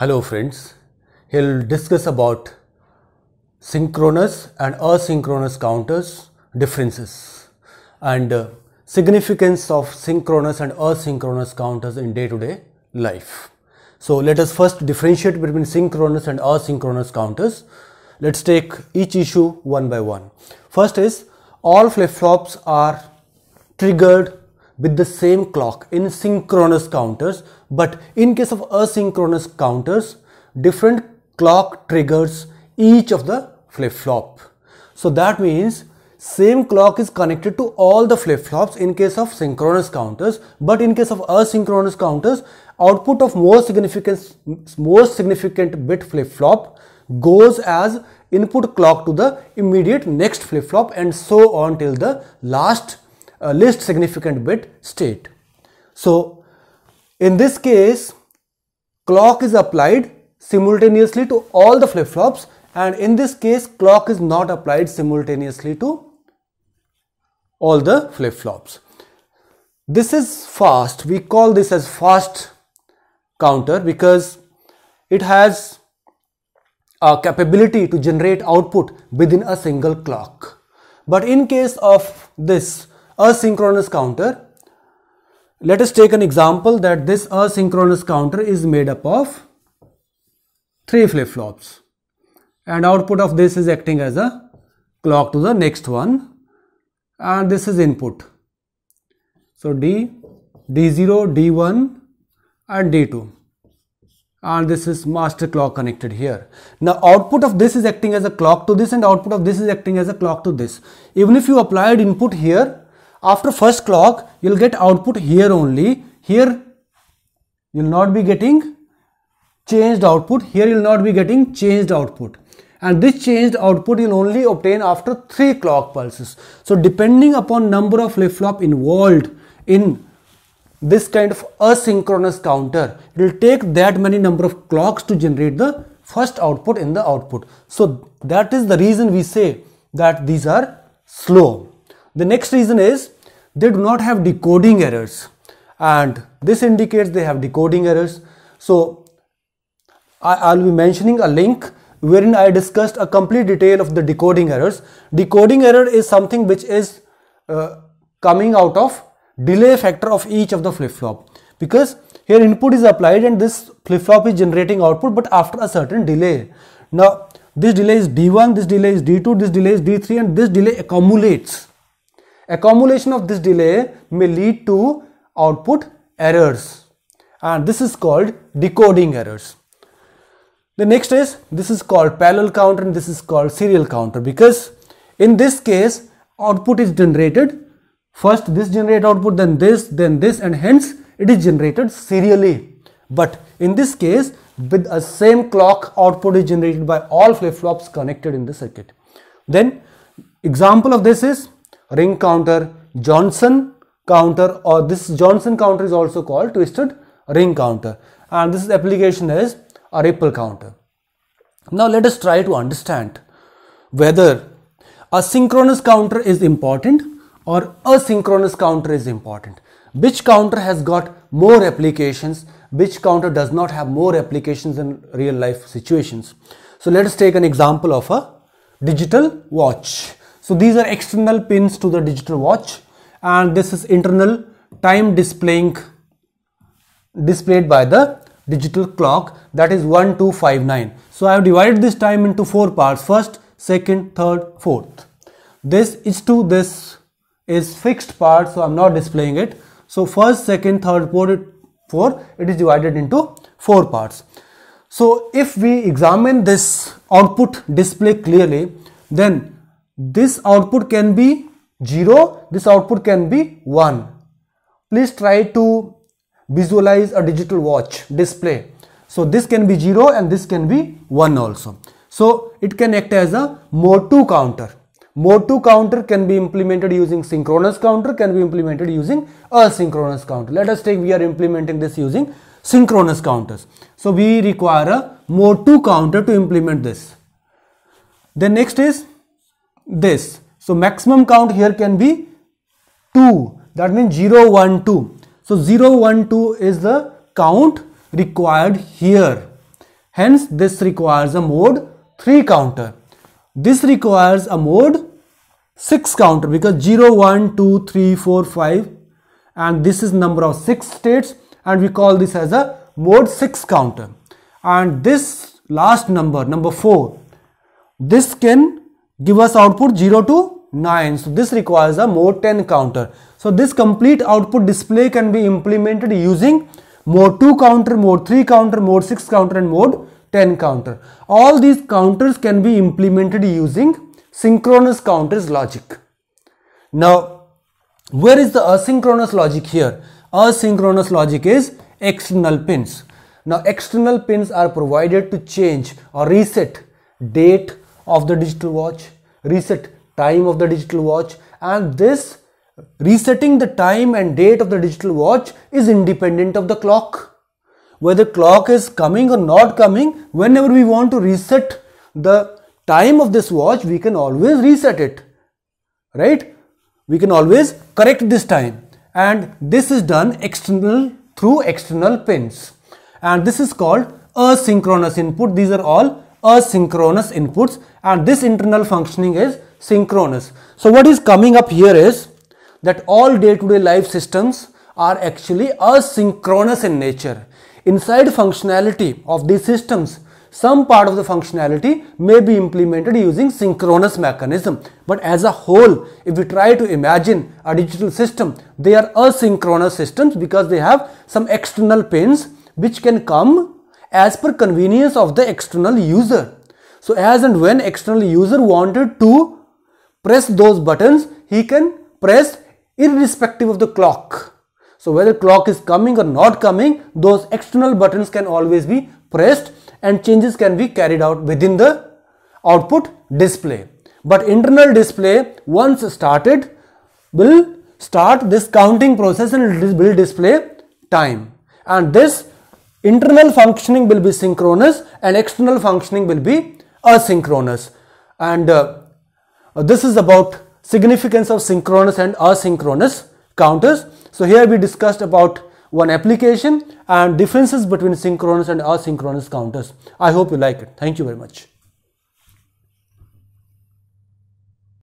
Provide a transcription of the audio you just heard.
Hello friends, he'll discuss about synchronous and asynchronous counters differences and uh, significance of synchronous and asynchronous counters in day-to-day -day life. So let us first differentiate between synchronous and asynchronous counters. Let's take each issue one by one. First is all flip-flops are triggered with the same clock in synchronous counters but in case of asynchronous counters different clock triggers each of the flip-flop. So that means same clock is connected to all the flip-flops in case of synchronous counters but in case of asynchronous counters output of most significant most significant bit flip-flop goes as input clock to the immediate next flip-flop and so on till the last uh, least significant bit state. So in this case, clock is applied simultaneously to all the flip-flops and in this case clock is not applied simultaneously to all the flip-flops. This is fast. We call this as fast counter because it has a capability to generate output within a single clock. But in case of this asynchronous counter. Let us take an example that this asynchronous counter is made up of three flip-flops and output of this is acting as a clock to the next one and this is input. So D, D0, D1 and D2 and this is master clock connected here. Now output of this is acting as a clock to this and output of this is acting as a clock to this. Even if you applied input here, after first clock you will get output here only here you will not be getting changed output here you will not be getting changed output and this changed output you will only obtain after 3 clock pulses. So depending upon number of flip-flop involved in this kind of asynchronous counter, it will take that many number of clocks to generate the first output in the output. So that is the reason we say that these are slow. The next reason is they do not have decoding errors and this indicates they have decoding errors. So I, will be mentioning a link wherein I discussed a complete detail of the decoding errors. Decoding error is something which is uh, coming out of delay factor of each of the flip-flop because here input is applied and this flip-flop is generating output but after a certain delay. Now this delay is D1, this delay is D2, this delay is D3 and this delay accumulates Accumulation of this delay may lead to output errors and this is called decoding errors. The next is this is called parallel counter and this is called serial counter because in this case output is generated first this generate output then this then this and hence it is generated serially but in this case with a same clock output is generated by all flip-flops connected in the circuit. Then example of this is ring counter, Johnson counter or this Johnson counter is also called twisted ring counter and this application is a ripple counter. Now let us try to understand whether a synchronous counter is important or asynchronous counter is important. Which counter has got more applications, which counter does not have more applications in real life situations. So let us take an example of a digital watch. So these are external pins to the digital watch and this is internal time displaying displayed by the digital clock that is 1259. So I have divided this time into four parts first, second, third, fourth. This is to this is fixed part so I'm not displaying it. So first, second, third, fourth, four it is divided into four parts. So if we examine this output display clearly then this output can be 0 this output can be 1 please try to visualize a digital watch display so this can be 0 and this can be 1 also so it can act as a mode 2 counter mode 2 counter can be implemented using synchronous counter can be implemented using asynchronous counter let us take we are implementing this using synchronous counters so we require a mode 2 counter to implement this then next is this. So maximum count here can be 2 that means 0 1 2. So 0 1 2 is the count required here. Hence this requires a mode 3 counter. This requires a mode 6 counter because 0 1 2 3 4 5 and this is number of 6 states and we call this as a mode 6 counter and this last number number 4 this can give us output 0 to 9. So this requires a mode 10 counter. So this complete output display can be implemented using mode 2 counter, mode 3 counter, mode 6 counter and mode 10 counter. All these counters can be implemented using synchronous counters logic. Now where is the asynchronous logic here? Asynchronous logic is external pins. Now external pins are provided to change or reset date, of the digital watch, reset time of the digital watch and this resetting the time and date of the digital watch is independent of the clock. Whether clock is coming or not coming, whenever we want to reset the time of this watch, we can always reset it, right? We can always correct this time and this is done external through external pins and this is called asynchronous input. These are all asynchronous inputs and this internal functioning is synchronous. So what is coming up here is that all day-to-day -day life systems are actually asynchronous in nature. Inside functionality of these systems, some part of the functionality may be implemented using synchronous mechanism. But as a whole, if we try to imagine a digital system, they are asynchronous systems because they have some external pins which can come as per convenience of the external user. So as and when external user wanted to press those buttons, he can press irrespective of the clock. So whether clock is coming or not coming, those external buttons can always be pressed and changes can be carried out within the output display. But internal display once started will start this counting process and will display time and this internal functioning will be synchronous and external functioning will be asynchronous and uh, this is about significance of synchronous and asynchronous counters so here we discussed about one application and differences between synchronous and asynchronous counters i hope you like it thank you very much